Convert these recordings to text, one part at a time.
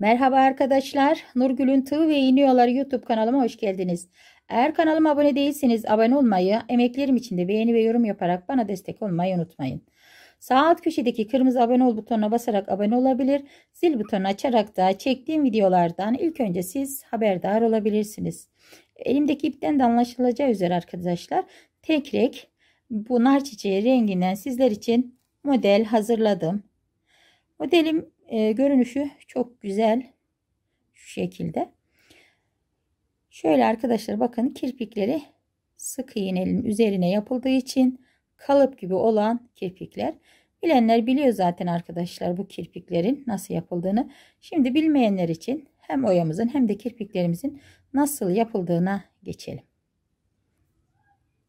Merhaba arkadaşlar. Nurgül'ün Tığ ve İniyorlar YouTube kanalıma hoş geldiniz. Eğer kanalıma abone değilseniz abone olmayı, emeklerim için de beğeni ve yorum yaparak bana destek olmayı unutmayın. Sağ alt köşedeki kırmızı abone ol butonuna basarak abone olabilir, zil butonu açarak da çektiğim videolardan ilk önce siz haberdar olabilirsiniz. Elimdeki ipten de anlaşılacağı üzere arkadaşlar tek renk bu nar çiçeği renginden sizler için model hazırladım. Modelim e, görünüşü çok güzel. Şu şekilde. Şöyle arkadaşlar bakın kirpikleri sık iğnenin üzerine yapıldığı için kalıp gibi olan kirpikler. Bilenler biliyor zaten arkadaşlar bu kirpiklerin nasıl yapıldığını. Şimdi bilmeyenler için hem oyamızın hem de kirpiklerimizin nasıl yapıldığına geçelim.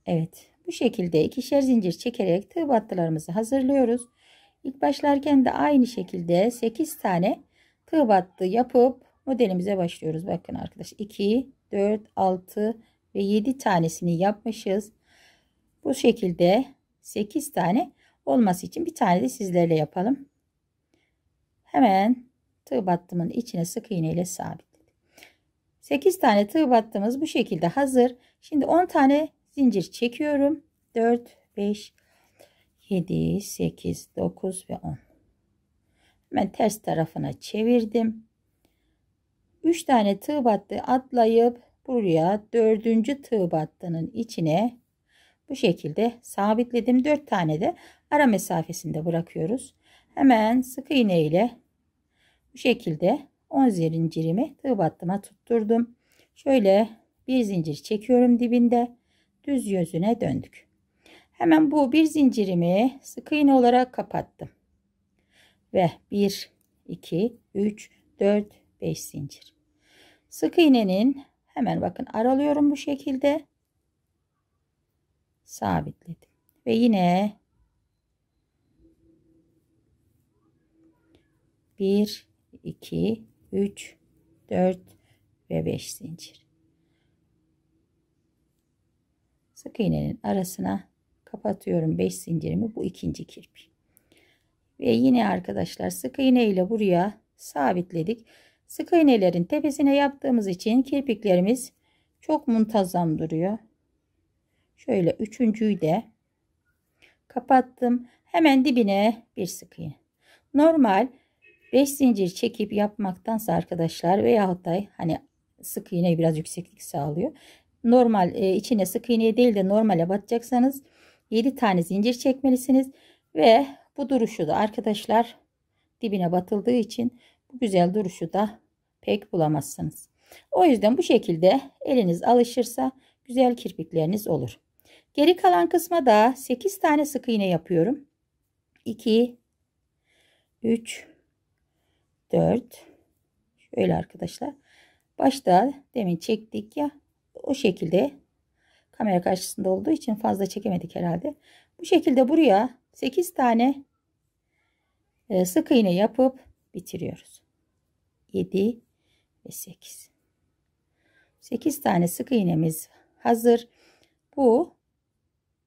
Evet bu şekilde ikişer zincir çekerek tığ battılarımızı hazırlıyoruz. İlk başlarken de aynı şekilde 8 tane tığ battı yapıp modelimize başlıyoruz. Bakın arkadaş 2, 4, 6 ve 7 tanesini yapmışız. Bu şekilde 8 tane olması için bir tane de sizlerle yapalım. Hemen tığ battımın içine sık iğne ile sabitledim. 8 tane tığ battımız bu şekilde hazır. Şimdi 10 tane zincir çekiyorum. 4, 5, 7, 8, 9 ve 10. Hemen ters tarafına çevirdim. 3 tane tığ battı atlayıp buraya 4. tığ battının içine bu şekilde sabitledim. 4 tane de ara mesafesinde bırakıyoruz. Hemen sık iğne ile bu şekilde 10 zincirimi tığ battıma tutturdum. Şöyle bir zincir çekiyorum dibinde. Düz yüzüne döndük. Hemen bu bir zincirimi sık iğne olarak kapattım. Ve 1, 2, 3, 4, 5 zincir. Sık iğnenin hemen bakın aralıyorum bu şekilde. Sabitledim. Ve yine 1, 2, 3, 4 ve 5 zincir. Sık iğnenin arasına kapatıyorum 5 zincirimi bu ikinci kirpi ve yine arkadaşlar sık iğne ile buraya sabitledik sık iğnelerin tepesine yaptığımız için kirpiklerimiz çok muntazam duruyor şöyle üçüncüyü de kapattım hemen dibine bir sık iğne normal 5 zincir çekip yapmaktansa arkadaşlar veyahut da hani sık iğne biraz yükseklik sağlıyor normal e, içine sık iğne değil de normale batacaksanız 7 tane zincir çekmelisiniz ve bu duruşu da arkadaşlar dibine batıldığı için bu güzel duruşu da pek bulamazsınız. O yüzden bu şekilde eliniz alışırsa güzel kirpikleriniz olur. Geri kalan kısma da 8 tane sık iğne yapıyorum. 2 3 4 şöyle arkadaşlar. Başta demin çektik ya o şekilde Kamera karşısında olduğu için fazla çekemedik herhalde. Bu şekilde buraya 8 tane e, sık iğne yapıp bitiriyoruz. 7 ve 8. 8 tane sık iğnemiz hazır. Bu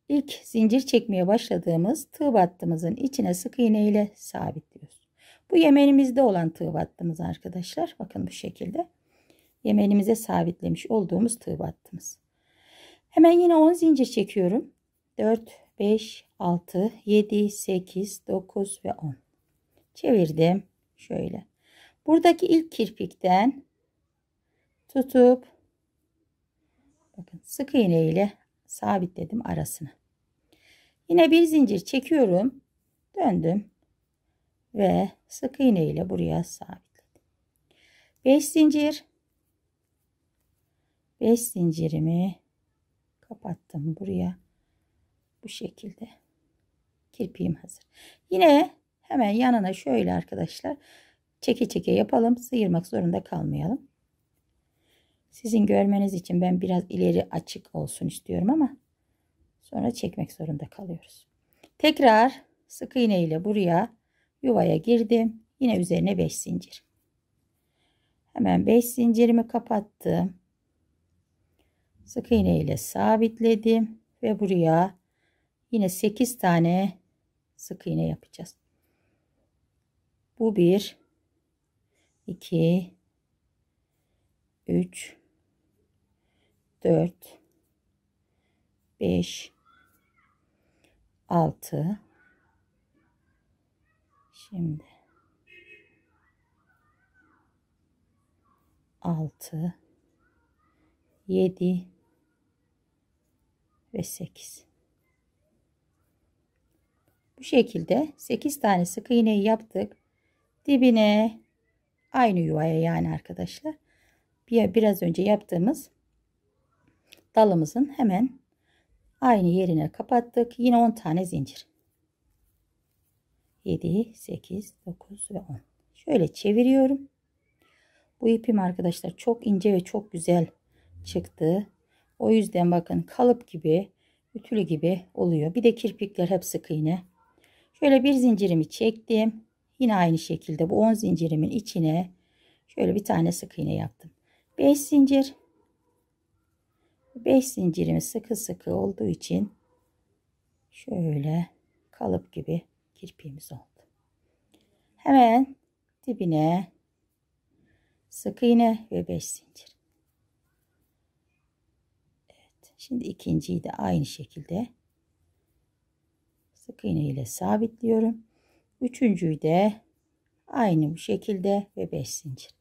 ilk zincir çekmeye başladığımız tığ battığımızın içine sık iğne ile sabitliyoruz. Bu yemenimizde olan tığ battığımız arkadaşlar. Bakın bu şekilde. Yemenimize sabitlemiş olduğumuz tığ battığımız. Hemen yine 10 zincir çekiyorum. 4, 5, 6, 7, 8, 9 ve 10. Çevirdim. Şöyle. Buradaki ilk kirpikten tutup bakın sık iğne ile sabitledim arasını. Yine bir zincir çekiyorum. Döndüm. Ve sık iğne ile buraya sabitledim. 5 zincir. 5 zincirimi kapattım buraya bu şekilde kirpiğim hazır yine hemen yanına şöyle arkadaşlar çeke çeke yapalım sıyırmak zorunda kalmayalım sizin görmeniz için ben biraz ileri açık olsun istiyorum ama sonra çekmek zorunda kalıyoruz tekrar sık iğne ile buraya yuvaya girdim yine üzerine 5 zincir hemen 5 zincirimi kapattım sık iğne ile sabitledim ve buraya yine 8 tane sık iğne yapacağız. Bu bir, iki, üç, dört, beş, altı. Şimdi altı, yedi ve 8. Bu şekilde 8 tane sık iğneyi yaptık. Dibine aynı yuvaya yani arkadaşlar. Bir, biraz önce yaptığımız dalımızın hemen aynı yerine kapattık. Yine 10 tane zincir. 7, 8, 9 ve 10. Şöyle çeviriyorum. Bu ipim arkadaşlar çok ince ve çok güzel çıktı. O yüzden bakın kalıp gibi, ütülü gibi oluyor. Bir de kirpikler sık iğne. Şöyle bir zincirimi çektim. Yine aynı şekilde bu 10 zincirimin içine şöyle bir tane sık iğne yaptım. 5 zincir. 5 zincirimi sıkı sıkı olduğu için şöyle kalıp gibi kirpiğimiz oldu. Hemen dibine sık iğne ve 5 zincir. Şimdi ikinciyi de aynı şekilde sık iğne ile sabitliyorum. Üçüncüyü de aynı bu şekilde ve 5 zincir.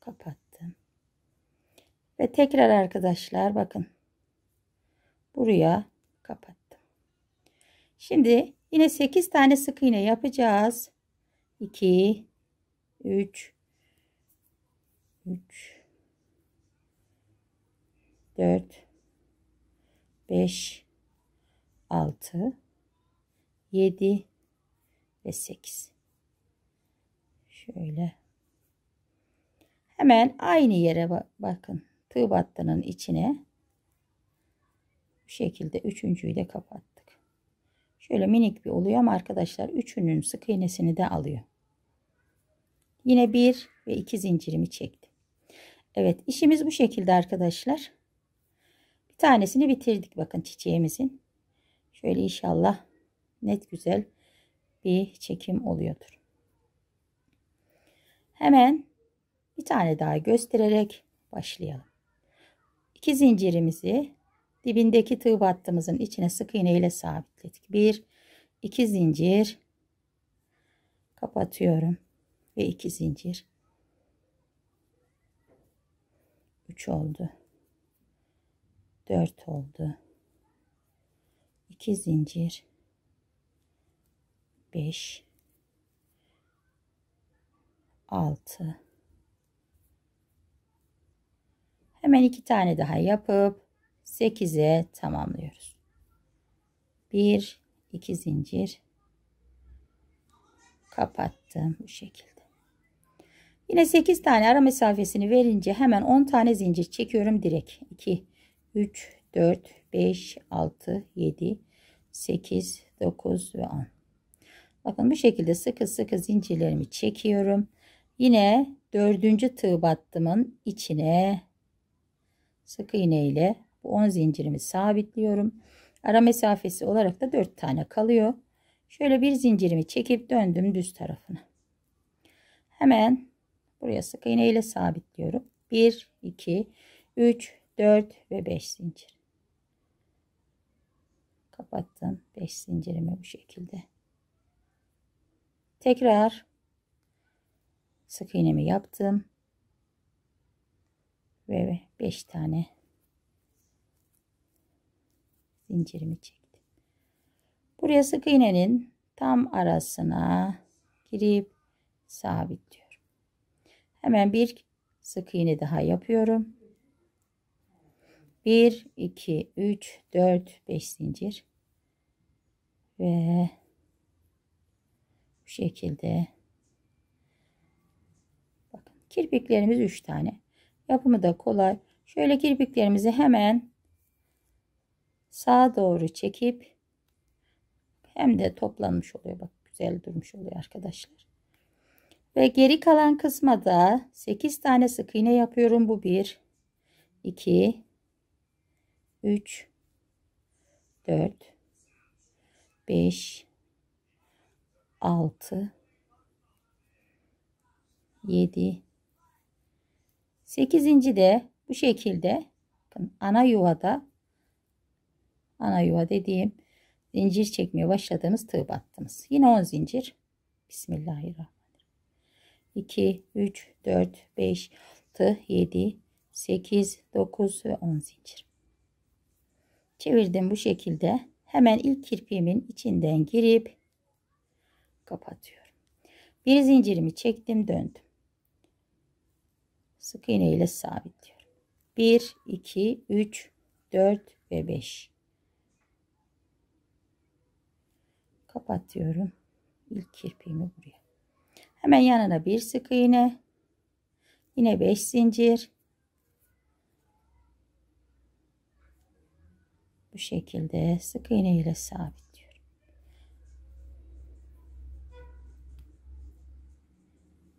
Kapattım. Ve tekrar arkadaşlar bakın. Buraya kapattım. Şimdi yine 8 tane sık iğne yapacağız. 2 3 3 4 5 6 7 ve 8 şöyle hemen aynı yere bak bakın tığ battının içine bu şekilde üçüncüyü de kapattık şöyle minik bir oluyor ama arkadaşlar üçünün sık iğnesini de alıyor yine bir ve iki zincirimi çektim Evet işimiz bu şekilde arkadaşlar. Bir tanesini bitirdik bakın çiçeğimizin. Şöyle inşallah net güzel bir çekim oluyordur. Hemen bir tane daha göstererek başlayalım. İki zincirimizi dibindeki tığ battığımızın içine sık iğne ile sabitledik. Bir, iki zincir kapatıyorum ve iki zincir 3 oldu. 4 oldu. 2 zincir. 5 6 Hemen iki tane daha yapıp 8'e tamamlıyoruz. 1 2 zincir kapattım bu şekilde. Yine 8 tane ara mesafesini verince hemen 10 tane zincir çekiyorum direkt. 2, 3, 4, 5, 6, 7, 8, 9 ve 10. Bakın bu şekilde sıkı sıkı zincirlerimi çekiyorum. Yine dördüncü tığ battımın içine sık iğne ile bu 10 zincirimi sabitliyorum. Ara mesafesi olarak da 4 tane kalıyor. Şöyle bir zincirimi çekip döndüm düz tarafına. Hemen Buraya sık iğne ile sabitliyorum. 1, 2, 3, 4 ve 5 zincir. Kapattım 5 zincirimi bu şekilde. Tekrar sık iğnemi yaptım. Ve 5 tane zincirimi çektim. Buraya sık iğnenin tam arasına girip sabitliyorum. Hemen bir sık iğne daha yapıyorum. 1 2 3 4 5 zincir ve bu şekilde bakın kirpiklerimiz 3 tane. Yapımı da kolay. Şöyle kirpiklerimizi hemen sağa doğru çekip hem de toplanmış oluyor. Bak güzel durmuş oluyor arkadaşlar. Ve geri kalan kısma da 8 tane sık iğne yapıyorum. Bu 1, 2, 3, 4, 5, 6, 7, 8. de bu şekilde ana yuvada ana yuva dediğim zincir çekmeye başladığımız tığ battığımız Yine 10 zincir. Bismillahirrahmanirrahim. 2, 3, 4, 5, 6, 7, 8, 9 ve 10 zincir. Çevirdim bu şekilde. Hemen ilk kirpiğimin içinden girip kapatıyorum. Bir zincirimi çektim döndüm. Sık iğne ile sabitliyorum. 1, 2, 3, 4 ve 5. Kapatıyorum. İlk kirpiğimi buraya. Hemen yanına bir sık iğne. Yine 5 zincir. Bu şekilde sık iğne ile sabitliyorum.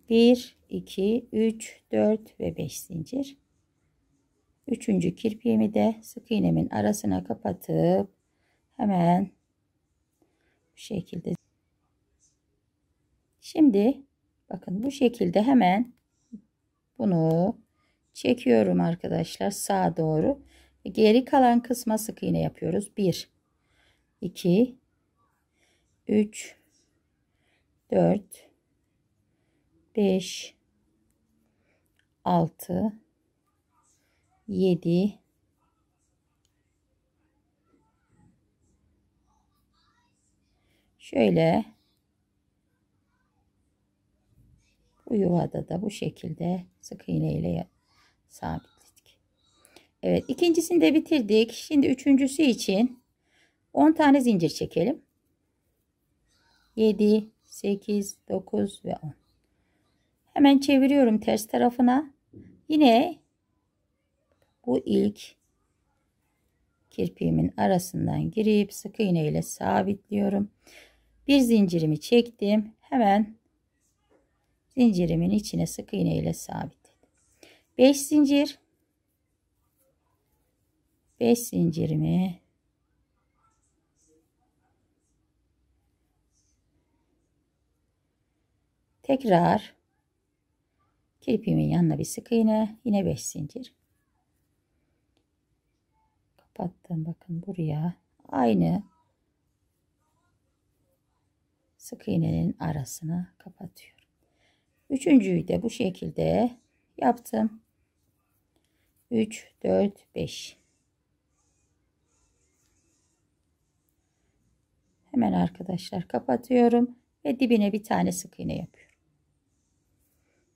Bir, iki, üç, dört ve beş zincir. Üçüncü kirpiğimi de sık iğnemin arasına kapatıp hemen bu şekilde. Şimdi Bakın bu şekilde hemen bunu çekiyorum arkadaşlar sağa doğru. Geri kalan kısma sık iğne yapıyoruz. 1 2 3 4 5 6 7 şöyle Bu yuvada da bu şekilde sık iğne ile sabitledik. Evet ikincisini de bitirdik. Şimdi üçüncüsü için 10 tane zincir çekelim. 7, 8, 9 ve 10. Hemen çeviriyorum ters tarafına. Yine bu ilk kirpiğimin arasından girip sık iğne ile sabitliyorum. Bir zincirimi çektim. Hemen Zincirimin içine sık iğne ile sabitledim. 5 zincir 5 zincirimi tekrar kirpimin yanına bir sık iğne yine 5 zincir kapattım bakın buraya aynı sık iğnenin arasına kapatıyorum Üçüncüyü de bu şekilde yaptım. 3, 4, 5. Hemen arkadaşlar kapatıyorum ve dibine bir tane sık iğne yapıyorum.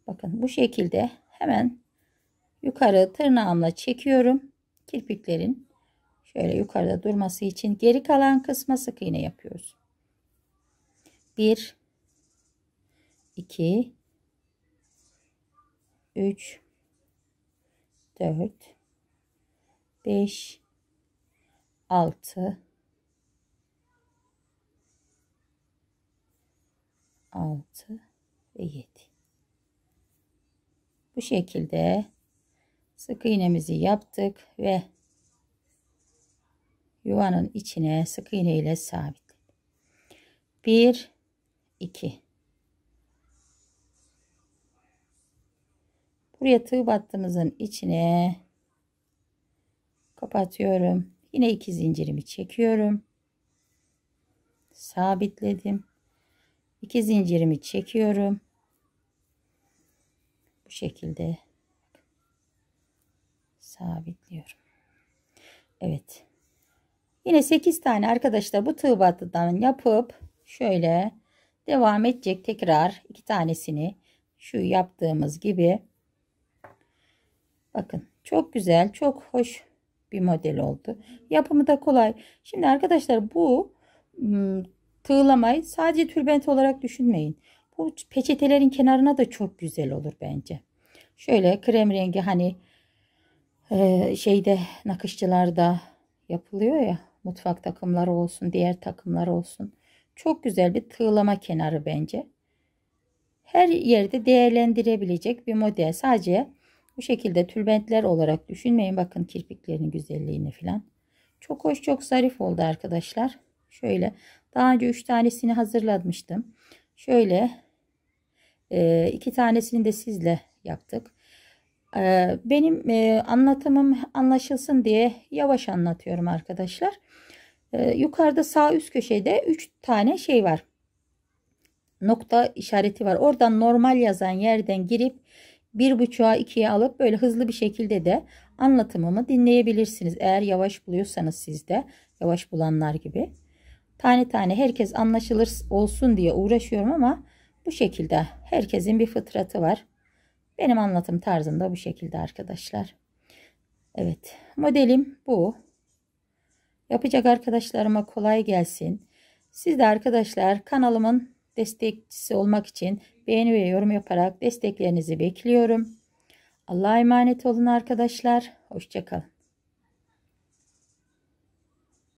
Bakın bu şekilde hemen yukarı tırnağımla çekiyorum. Kirpiklerin şöyle yukarıda durması için geri kalan kısma sık iğne yapıyoruz. 1 2 3 4 5 6 6 ve 7 bu şekilde sık iğnemizi yaptık ve yuvanın içine sık iğne ile sabitledik 1 2 Buraya tığ battığımızın içine kapatıyorum. Yine iki zincirimi çekiyorum. Sabitledim. İki zincirimi çekiyorum. Bu şekilde sabitliyorum. Evet. Yine 8 tane arkadaşlar bu tığ battıdan yapıp şöyle devam edecek tekrar iki tanesini şu yaptığımız gibi Bakın çok güzel, çok hoş bir model oldu. Yapımı da kolay. Şimdi arkadaşlar bu tığlamayı sadece tülbent olarak düşünmeyin. Bu peçetelerin kenarına da çok güzel olur bence. Şöyle krem rengi hani şeyde nakışçılarda yapılıyor ya mutfak takımları olsun diğer takımlar olsun. Çok güzel bir tığlama kenarı bence. Her yerde değerlendirebilecek bir model. Sadece bu şekilde tülbentler olarak düşünmeyin. Bakın kirpiklerinin güzelliğini falan. Çok hoş çok zarif oldu arkadaşlar. Şöyle daha önce 3 tanesini hazırlatmıştım. Şöyle e, iki tanesini de sizle yaptık. E, benim e, anlatımım anlaşılsın diye yavaş anlatıyorum arkadaşlar. E, yukarıda sağ üst köşede 3 tane şey var. Nokta işareti var. Oradan normal yazan yerden girip bir buçuğa ikiye alıp böyle hızlı bir şekilde de anlatımımı dinleyebilirsiniz. Eğer yavaş buluyorsanız sizde yavaş bulanlar gibi. Tane tane herkes anlaşılır olsun diye uğraşıyorum ama bu şekilde herkesin bir fıtratı var. Benim anlatım tarzım da bu şekilde arkadaşlar. Evet modelim bu. Yapacak arkadaşlarıma kolay gelsin. Siz de arkadaşlar kanalımın destekçisi olmak için beğeni ve yorum yaparak desteklerinizi bekliyorum. Allah'a emanet olun arkadaşlar. Hoşçakalın.